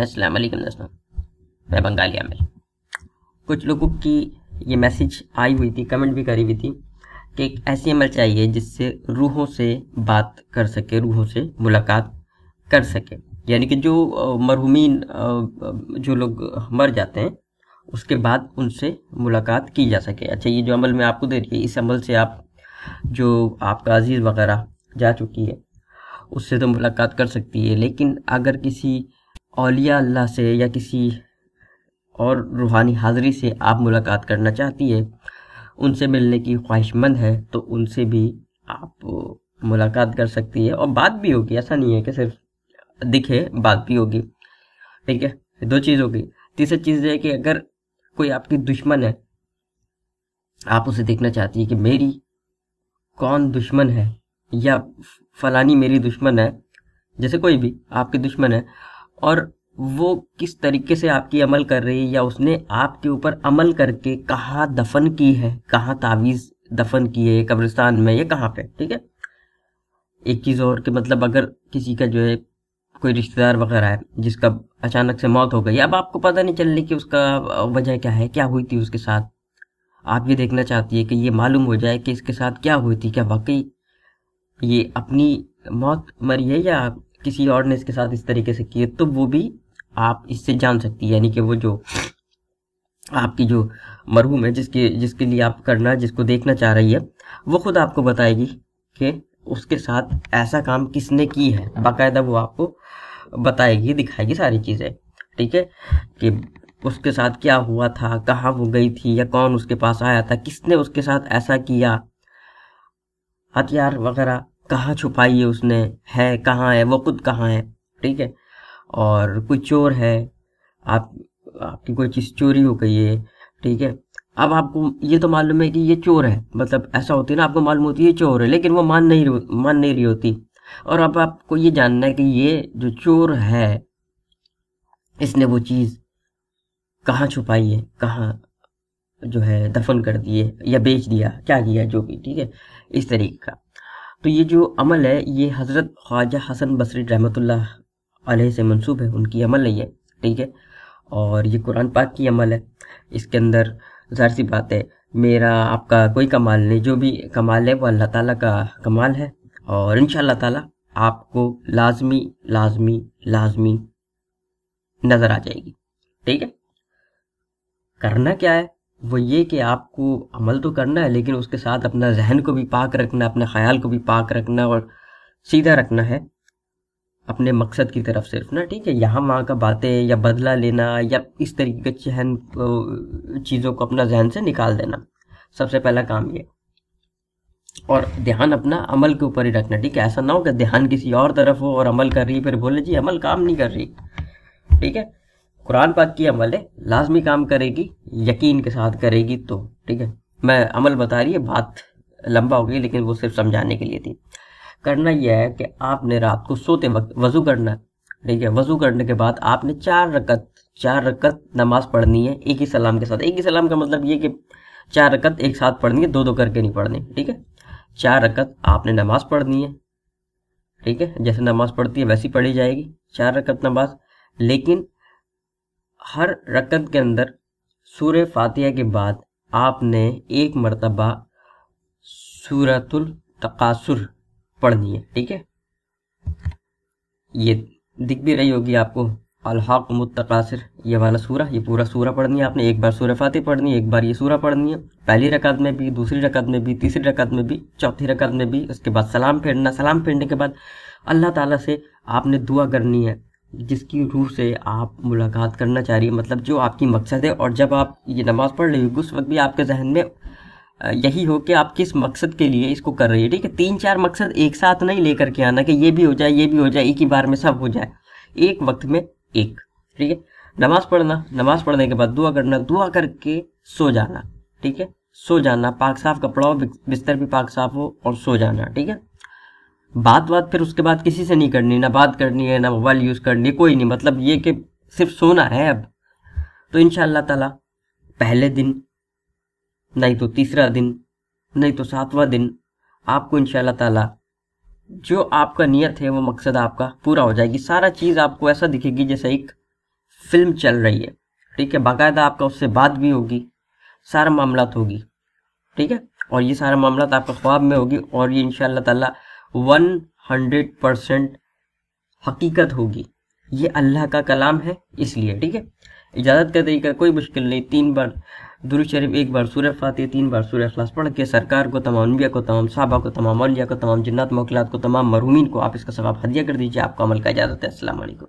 अस्सलाम वालेकुम दोस्तों मैं बंगाली आमिर कुछ लोगों की ये मैसेज आई हुई थी कमेंट भी करी हुई थी कि एक ऐसी अमल चाहिए जिससे रूहों से बात कर सके रूहों से मुलाकात कर सके यानी कि जो मरहूमिन जो लोग मर जाते हैं उसके बाद उनसे मुलाकात की जा सके अच्छा ये जो अमल मैं आपको दे रही है इस अमल से आप जो आपका अजीज़ वगैरह जा चुकी है उससे तो मुलाकात कर सकती है लेकिन अगर किसी अलिया अल्लाह से या किसी और रूहानी हाजरी से आप मुलाकात करना चाहती है उनसे मिलने की ख्वाहिशमंद है तो उनसे भी आप मुलाकात कर सकती है और बात भी होगी ऐसा नहीं है कि सिर्फ दिखे बात भी होगी ठीक है दो चीज़ होगी तीसरी चीज़ है कि अगर कोई आपकी दुश्मन है आप उसे देखना चाहती है कि मेरी कौन दुश्मन है या फलानी मेरी दुश्मन है जैसे कोई भी आपकी दुश्मन है और वो किस तरीके से आपकी अमल कर रही है या उसने आपके ऊपर अमल करके कहाँ दफन की है कहाँ तावीज़ दफन की है कब्रिस्तान में या कहाँ पे ठीक है एक चीज़ और कि मतलब अगर किसी का जो है कोई रिश्तेदार वगैरह है जिसका अचानक से मौत हो गई अब आपको पता नहीं चल रही कि उसका वजह क्या है क्या हुई थी उसके साथ आप ये देखना चाहती है कि ये मालूम हो जाए कि इसके साथ क्या हुई थी क्या वाकई ये अपनी मौत मरी है या किसी और ने इसके साथ इस तरीके से किए तो वो भी आप इससे जान सकती है यानी कि वो जो आपकी जो मरहूम है जिसके जिसके लिए आप करना जिसको देखना चाह रही है वो खुद आपको बताएगी कि उसके साथ ऐसा काम किसने की है बाकायदा वो आपको बताएगी दिखाएगी सारी चीज़ें ठीक है कि उसके साथ क्या हुआ था कहाँ वो गई थी या कौन उसके पास आया था किसने उसके साथ ऐसा किया हथियार वगैरह कहाँ छुपाई है उसने है कहाँ है वो खुद कहाँ है ठीक है और कोई चोर है आप आपकी कोई चीज़ चोरी हो गई है ठीक है अब आपको ये तो मालूम है कि ये चोर है मतलब ऐसा होती है ना आपको मालूम होती है ये चोर है लेकिन वो मान नहीं मान नहीं रही होती और अब आपको ये जानना है कि ये जो चोर है इसने वो चीज़ कहाँ छुपाई है कहाँ जो है दफन कर दिए या बेच दिया क्या किया जो भी ठीक है इस तरीके का तो ये जो अमल है ये हज़रत ख्वाजा हसन बसरी रहमत से मंसूब है उनकी अमल है ये ठीक है और ये कुरान पाक की अमल है इसके अंदर ज़ाहिर सी बात है मेरा आपका कोई कमाल नहीं जो भी कमाल है वो अल्लाह ताला का कमाल है और इन ताला आपको लाजमी लाजमी लाजमी नज़र आ जाएगी ठीक है करना क्या है वो ये कि आपको अमल तो करना है लेकिन उसके साथ अपना जहन को भी पाक रखना अपने ख्याल को भी पाक रखना और सीधा रखना है अपने मकसद की तरफ सिर्फ ना ठीक है यहाँ वहाँ का बातें या बदला लेना या इस तरीके के चहन चीज़ों को अपना जहन से निकाल देना सबसे पहला काम ये और ध्यान अपना अमल के ऊपर ही रखना ठीक है ऐसा ना हो कि ध्यान किसी और तरफ हो और अमल कर रही है फिर बोले जी अमल काम नहीं कर रही ठीक है कुरान पाक की अमल है लाजमी काम करेगी यकीन के साथ करेगी तो ठीक है मैं अमल बता रही है बात लंबा हो गई लेकिन वो सिर्फ समझाने के लिए थी करना यह है कि आपने रात को सोते वक्त वजू करना ठीक है वजू करने के बाद आपने चार रकत चार रकत नमाज पढ़नी है एक ही सलाम के साथ एक ही सलाम का मतलब ये कि चार रकत एक साथ पढ़नी है दो दो करके नहीं पढ़नी ठीक है चार रकत आपने नमाज पढ़नी है ठीक है जैसे नमाज पढ़ती है वैसी पढ़ी जाएगी चार रकत नमाज लेकिन हर रकत के अंदर सूर्य फातिया के बाद आपने एक मरतबा सूरतुल तकासुर पढ़नी है ठीक है ये दिख भी रही होगी आपको अलहाक मुतकासर ये वाला सूरा ये पूरा सूरा पढ़नी है आपने एक बार सूर्य फाति पढ़नी है एक बार ये सूरा पढ़नी है पहली रकत में भी दूसरी रकत में भी तीसरी रकत में भी चौथी रकत में भी उसके बाद सलाम फेरना सलाम फेरने के बाद अल्लाह ताला से आपने दुआ करनी है जिसकी रूह से आप मुलाकात करना चाह रही है मतलब जो आपकी मकसद है और जब आप ये नमाज़ पढ़ रहे हो उस वक्त भी आपके जहन में यही हो कि आप किस मकसद के लिए इसको कर रही है ठीक है तीन चार मकसद एक साथ नहीं लेकर के आना कि ये भी हो जाए ये भी हो जाए एक ही बार में सब हो जाए एक वक्त में एक ठीक है नमाज पढ़ना नमाज पढ़ने के बाद दुआ करना दुआ करके सो जाना ठीक है सो जाना पाक साफ कपड़ा हो बिस्तर भी पाक साफ हो और सो जाना ठीक है बात बात फिर उसके बाद किसी से नहीं करनी ना बात करनी है ना मोबाइल यूज़ करनी कोई नहीं मतलब ये कि सिर्फ सोना है अब तो इन ताला पहले दिन नहीं तो तीसरा दिन नहीं तो सातवां दिन आपको इन ताला जो आपका नियत है वो मकसद आपका पूरा हो जाएगी सारा चीज़ आपको ऐसा दिखेगी जैसे एक फिल्म चल रही है ठीक है बाकायदा आपका उससे बात भी होगी सारा मामला तो होगी ठीक है और ये सारा मामला तो आपका ख्वाब में होगी और ये इन ताला हंड्रेड परसेंट हकीकत होगी ये अल्लाह का कलाम है इसलिए ठीक है इजाज़त का तरीका कोई मुश्किल नहीं तीन बार दुरू शरीफ एक बार सूर्य फातह तीन बार सूर्य अखलास पढ़ के सरकार को तमाम अनबिया को तमाम साहबा को तमाम अलिया को तमाम जन्नत मौकलात को तमाम मरूमिन को आप इसका सवाब हदिया कर दीजिए आपका अमल का इजाज़त है असल